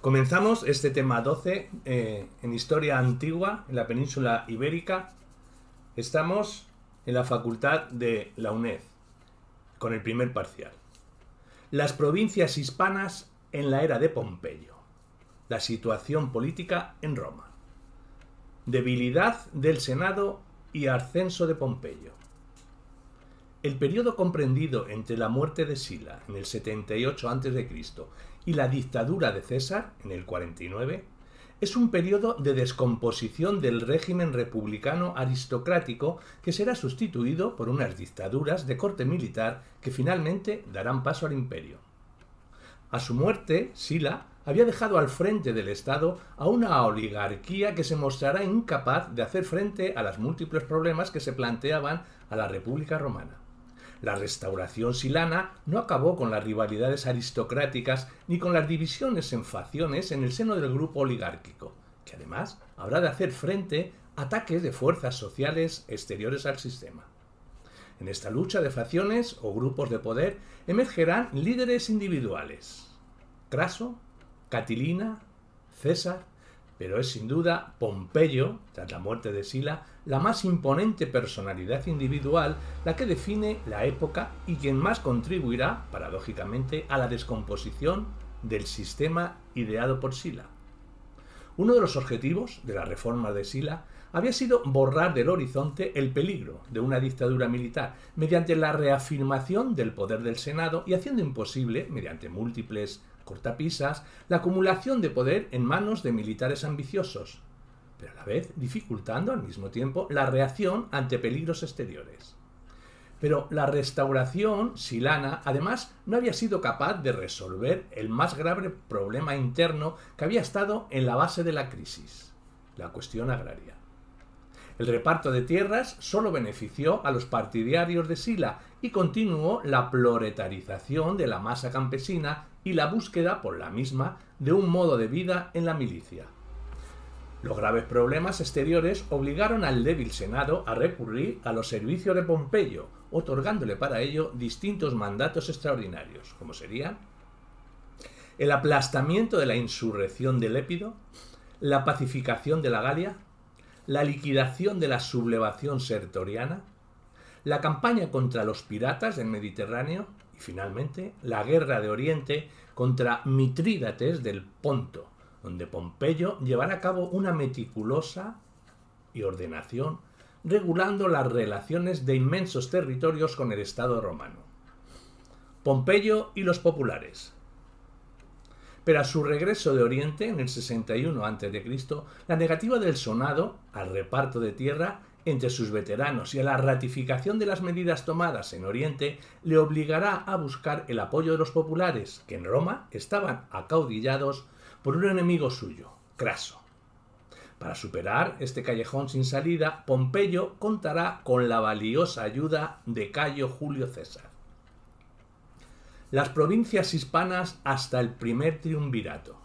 Comenzamos este tema 12 eh, en historia antigua, en la península ibérica. Estamos en la facultad de la UNED, con el primer parcial. Las provincias hispanas en la era de Pompeyo. La situación política en Roma. Debilidad del Senado y ascenso de Pompeyo. El periodo comprendido entre la muerte de Sila en el 78 a.C. y la dictadura de César en el 49 es un periodo de descomposición del régimen republicano aristocrático que será sustituido por unas dictaduras de corte militar que finalmente darán paso al imperio. A su muerte, Sila había dejado al frente del Estado a una oligarquía que se mostrará incapaz de hacer frente a los múltiples problemas que se planteaban a la República Romana. La restauración silana no acabó con las rivalidades aristocráticas ni con las divisiones en facciones en el seno del grupo oligárquico, que además habrá de hacer frente a ataques de fuerzas sociales exteriores al sistema. En esta lucha de facciones o grupos de poder emergerán líderes individuales. Craso, Catilina, César, pero es sin duda Pompeyo, tras la muerte de Sila, la más imponente personalidad individual, la que define la época y quien más contribuirá, paradójicamente, a la descomposición del sistema ideado por Sila. Uno de los objetivos de la reforma de Sila había sido borrar del horizonte el peligro de una dictadura militar mediante la reafirmación del poder del Senado y haciendo imposible, mediante múltiples cortapisas la acumulación de poder en manos de militares ambiciosos, pero a la vez dificultando al mismo tiempo la reacción ante peligros exteriores. Pero la restauración silana además no había sido capaz de resolver el más grave problema interno que había estado en la base de la crisis, la cuestión agraria. El reparto de tierras solo benefició a los partidarios de Sila y continuó la proletarización de la masa campesina y la búsqueda por la misma de un modo de vida en la milicia. Los graves problemas exteriores obligaron al débil Senado a recurrir a los servicios de Pompeyo, otorgándole para ello distintos mandatos extraordinarios, como serían el aplastamiento de la insurrección de Lépido, la pacificación de la Galia, la liquidación de la sublevación sertoriana, la campaña contra los piratas en Mediterráneo y finalmente la guerra de Oriente contra Mitrídates del Ponto, donde Pompeyo llevará a cabo una meticulosa y ordenación regulando las relaciones de inmensos territorios con el Estado romano. Pompeyo y los populares pero a su regreso de Oriente en el 61 a.C., la negativa del Sonado al reparto de tierra entre sus veteranos y a la ratificación de las medidas tomadas en Oriente le obligará a buscar el apoyo de los populares, que en Roma estaban acaudillados por un enemigo suyo, Craso. Para superar este callejón sin salida, Pompeyo contará con la valiosa ayuda de Cayo Julio César las provincias hispanas hasta el primer triunvirato.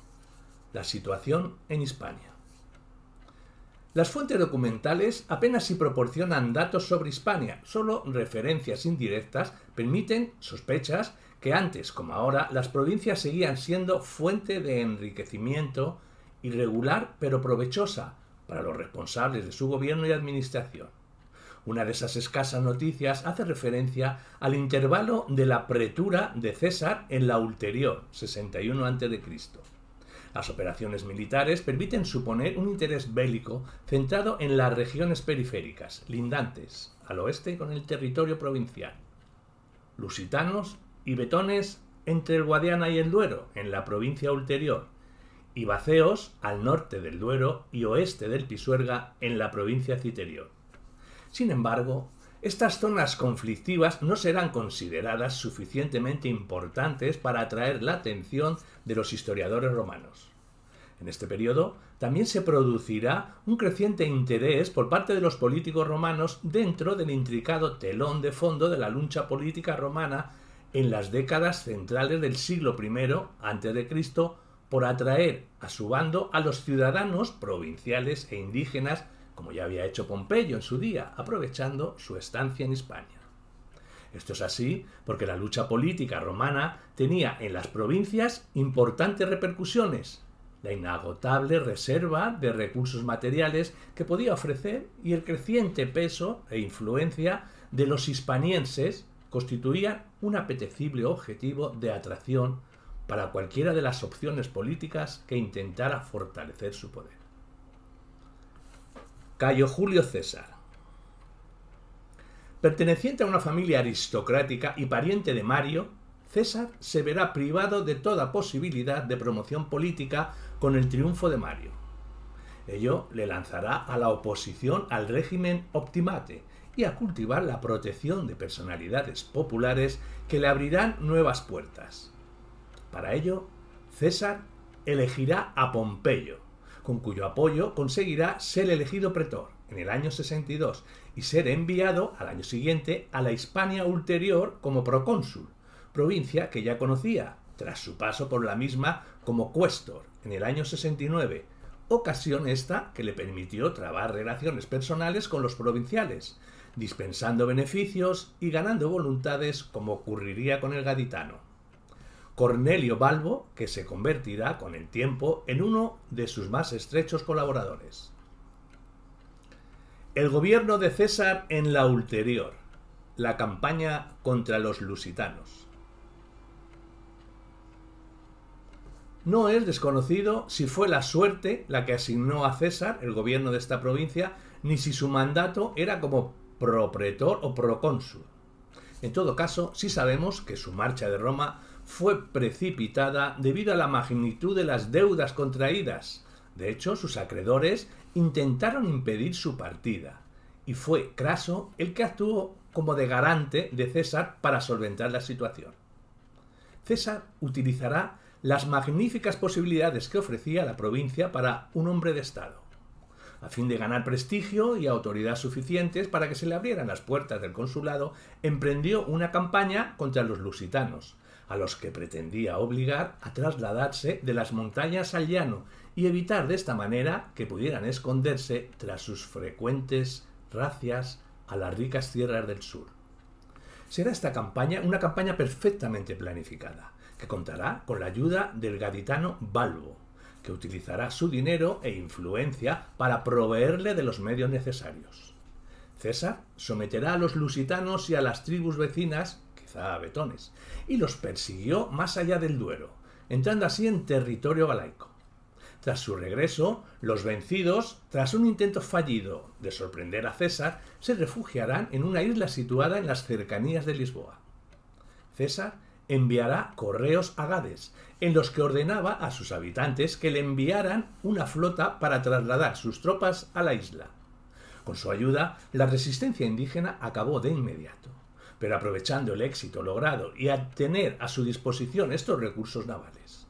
La situación en Hispania. Las fuentes documentales apenas si proporcionan datos sobre Hispania, solo referencias indirectas permiten sospechas que antes como ahora las provincias seguían siendo fuente de enriquecimiento irregular pero provechosa para los responsables de su gobierno y administración. Una de esas escasas noticias hace referencia al intervalo de la pretura de César en la ulterior, 61 a.C. Las operaciones militares permiten suponer un interés bélico centrado en las regiones periféricas, lindantes, al oeste con el territorio provincial. Lusitanos y betones entre el Guadiana y el Duero, en la provincia ulterior, y Baceos al norte del Duero y oeste del Pisuerga en la provincia citerio sin embargo, estas zonas conflictivas no serán consideradas suficientemente importantes para atraer la atención de los historiadores romanos. En este periodo también se producirá un creciente interés por parte de los políticos romanos dentro del intricado telón de fondo de la lucha política romana en las décadas centrales del siglo I a.C. por atraer a su bando a los ciudadanos provinciales e indígenas como ya había hecho Pompeyo en su día, aprovechando su estancia en España. Esto es así porque la lucha política romana tenía en las provincias importantes repercusiones, la inagotable reserva de recursos materiales que podía ofrecer y el creciente peso e influencia de los hispanienses constituían un apetecible objetivo de atracción para cualquiera de las opciones políticas que intentara fortalecer su poder. Cayo Julio César. Perteneciente a una familia aristocrática y pariente de Mario, César se verá privado de toda posibilidad de promoción política con el triunfo de Mario. Ello le lanzará a la oposición al régimen optimate y a cultivar la protección de personalidades populares que le abrirán nuevas puertas. Para ello, César elegirá a Pompeyo, con cuyo apoyo conseguirá ser elegido pretor en el año 62 y ser enviado al año siguiente a la Hispania ulterior como procónsul, provincia que ya conocía tras su paso por la misma como cuestor en el año 69, ocasión esta que le permitió trabar relaciones personales con los provinciales, dispensando beneficios y ganando voluntades como ocurriría con el gaditano. Cornelio Balbo, que se convertirá con el tiempo en uno de sus más estrechos colaboradores. El gobierno de César en la ulterior, la campaña contra los lusitanos. No es desconocido si fue la suerte la que asignó a César el gobierno de esta provincia, ni si su mandato era como propretor o procónsul. En todo caso, sí sabemos que su marcha de Roma fue precipitada debido a la magnitud de las deudas contraídas. De hecho, sus acreedores intentaron impedir su partida, y fue Craso el que actuó como de garante de César para solventar la situación. César utilizará las magníficas posibilidades que ofrecía la provincia para un hombre de Estado, a fin de ganar prestigio y autoridad suficientes para que se le abrieran las puertas del consulado, emprendió una campaña contra los lusitanos, a los que pretendía obligar a trasladarse de las montañas al llano y evitar de esta manera que pudieran esconderse tras sus frecuentes racias a las ricas tierras del sur. Será esta campaña una campaña perfectamente planificada, que contará con la ayuda del gaditano Balbo, que utilizará su dinero e influencia para proveerle de los medios necesarios. César someterá a los lusitanos y a las tribus vecinas a betones y los persiguió más allá del Duero, entrando así en territorio galaico. Tras su regreso, los vencidos, tras un intento fallido de sorprender a César, se refugiarán en una isla situada en las cercanías de Lisboa. César enviará correos a Gades, en los que ordenaba a sus habitantes que le enviaran una flota para trasladar sus tropas a la isla. Con su ayuda, la resistencia indígena acabó de inmediato pero aprovechando el éxito logrado y a tener a su disposición estos recursos navales.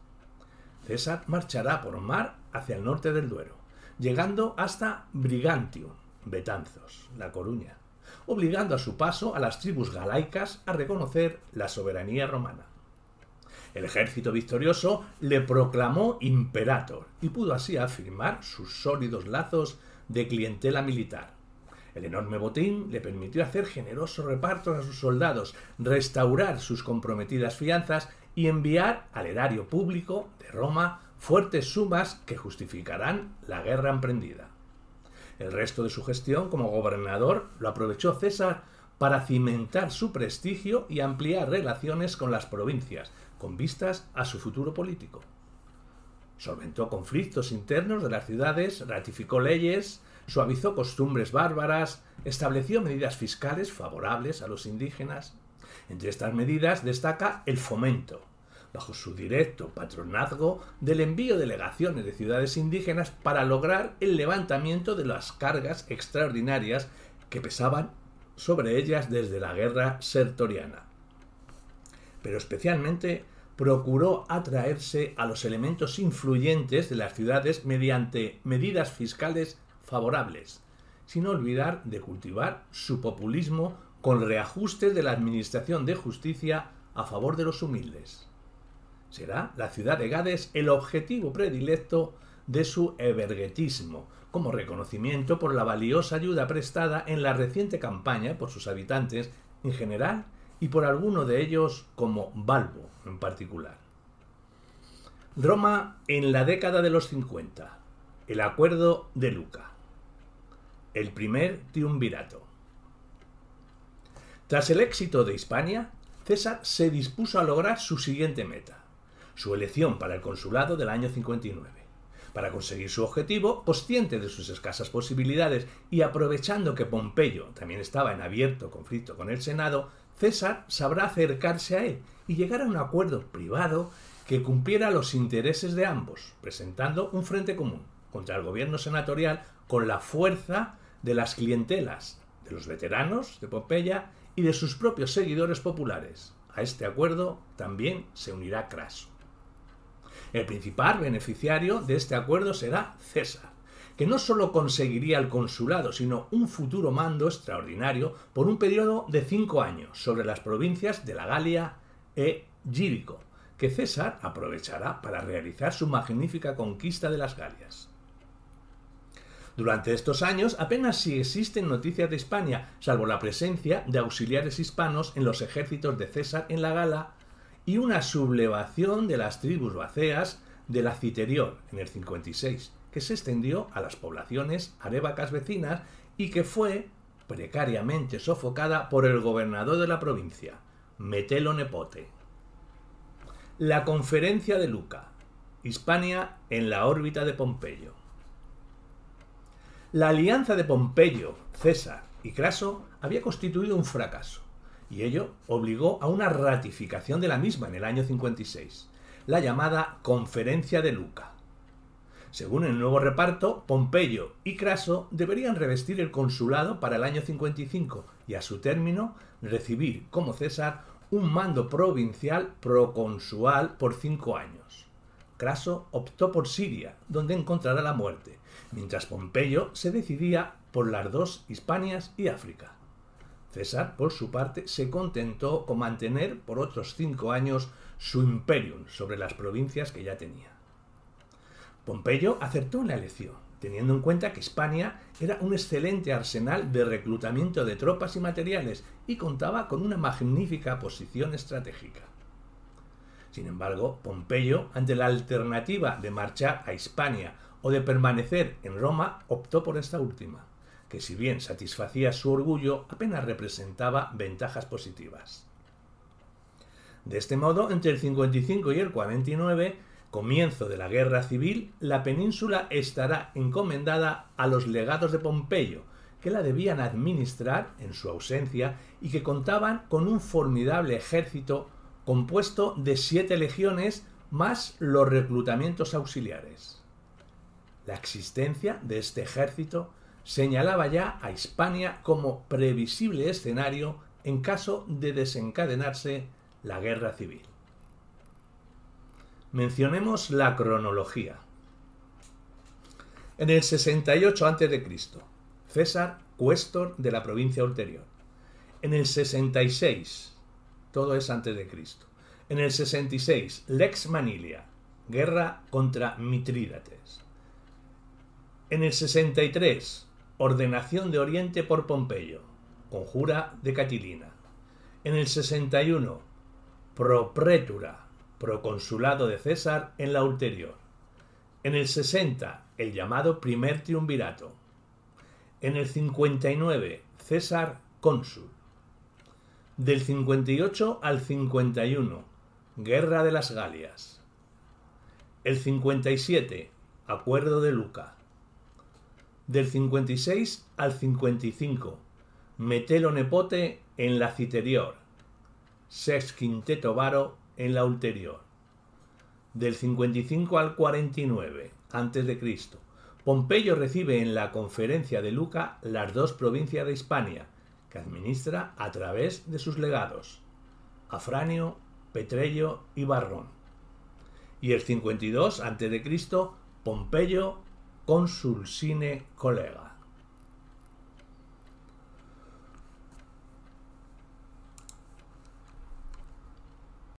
César marchará por mar hacia el norte del Duero, llegando hasta Brigantium, Betanzos, La Coruña, obligando a su paso a las tribus galaicas a reconocer la soberanía romana. El ejército victorioso le proclamó imperator y pudo así afirmar sus sólidos lazos de clientela militar, el enorme botín le permitió hacer generosos repartos a sus soldados, restaurar sus comprometidas fianzas y enviar al erario público de Roma fuertes sumas que justificarán la guerra emprendida. El resto de su gestión como gobernador lo aprovechó César para cimentar su prestigio y ampliar relaciones con las provincias, con vistas a su futuro político. Solventó conflictos internos de las ciudades, ratificó leyes, suavizó costumbres bárbaras, estableció medidas fiscales favorables a los indígenas. Entre estas medidas destaca el fomento, bajo su directo patronazgo, del envío de delegaciones de ciudades indígenas para lograr el levantamiento de las cargas extraordinarias que pesaban sobre ellas desde la guerra sertoriana. Pero especialmente procuró atraerse a los elementos influyentes de las ciudades mediante medidas fiscales favorables, sin olvidar de cultivar su populismo con reajustes de la Administración de Justicia a favor de los humildes. Será la ciudad de Gades el objetivo predilecto de su everguetismo, como reconocimiento por la valiosa ayuda prestada en la reciente campaña por sus habitantes en general y por alguno de ellos como Balbo en particular. Roma en la década de los 50. El acuerdo de Luca el primer triunvirato. Tras el éxito de Hispania, César se dispuso a lograr su siguiente meta, su elección para el consulado del año 59. Para conseguir su objetivo, consciente de sus escasas posibilidades y aprovechando que Pompeyo también estaba en abierto conflicto con el Senado, César sabrá acercarse a él y llegar a un acuerdo privado que cumpliera los intereses de ambos, presentando un frente común contra el gobierno senatorial con la fuerza de las clientelas de los veteranos de Pompeya y de sus propios seguidores populares. A este acuerdo también se unirá Craso. El principal beneficiario de este acuerdo será César, que no solo conseguiría el consulado, sino un futuro mando extraordinario por un periodo de cinco años sobre las provincias de la Galia e Gírico, que César aprovechará para realizar su magnífica conquista de las Galias. Durante estos años apenas si existen noticias de España, salvo la presencia de auxiliares hispanos en los ejércitos de César en la Gala y una sublevación de las tribus baceas de la Citerior en el 56, que se extendió a las poblaciones arébacas vecinas y que fue precariamente sofocada por el gobernador de la provincia, Metelo Nepote. La conferencia de Luca, Hispania en la órbita de Pompeyo. La alianza de Pompeyo, César y Craso había constituido un fracaso, y ello obligó a una ratificación de la misma en el año 56, la llamada Conferencia de Luca. Según el nuevo reparto, Pompeyo y Craso deberían revestir el consulado para el año 55 y a su término recibir como César un mando provincial proconsual por cinco años. Craso optó por Siria, donde encontrará la muerte, mientras Pompeyo se decidía por las dos Hispanias y África. César, por su parte, se contentó con mantener por otros cinco años su imperium sobre las provincias que ya tenía. Pompeyo acertó en la elección, teniendo en cuenta que Hispania era un excelente arsenal de reclutamiento de tropas y materiales y contaba con una magnífica posición estratégica. Sin embargo, Pompeyo, ante la alternativa de marchar a Hispania o de permanecer en Roma, optó por esta última, que si bien satisfacía su orgullo, apenas representaba ventajas positivas. De este modo, entre el 55 y el 49, comienzo de la guerra civil, la península estará encomendada a los legados de Pompeyo, que la debían administrar en su ausencia y que contaban con un formidable ejército compuesto de siete legiones más los reclutamientos auxiliares. La existencia de este ejército señalaba ya a Hispania como previsible escenario en caso de desencadenarse la guerra civil. Mencionemos la cronología. En el 68 a.C., César, cuestor de la provincia ulterior. En el 66, todo es antes de Cristo. En el 66, Lex Manilia, guerra contra Mitrídates. En el 63, ordenación de Oriente por Pompeyo, conjura de Catilina. En el 61, Propretura, proconsulado de César en la ulterior. En el 60, el llamado primer triunvirato. En el 59, César cónsul. Del 58 al 51, Guerra de las Galias. El 57, Acuerdo de Luca. Del 56 al 55, Metelo Nepote en la Citerior. Sex Quinteto Varo en la Ulterior. Del 55 al 49, A.C. Pompeyo recibe en la conferencia de Luca las dos provincias de Hispania, que administra a través de sus legados, Afranio, Petrello y Barrón. Y el 52 a.C., Pompeyo, cónsul sine colega.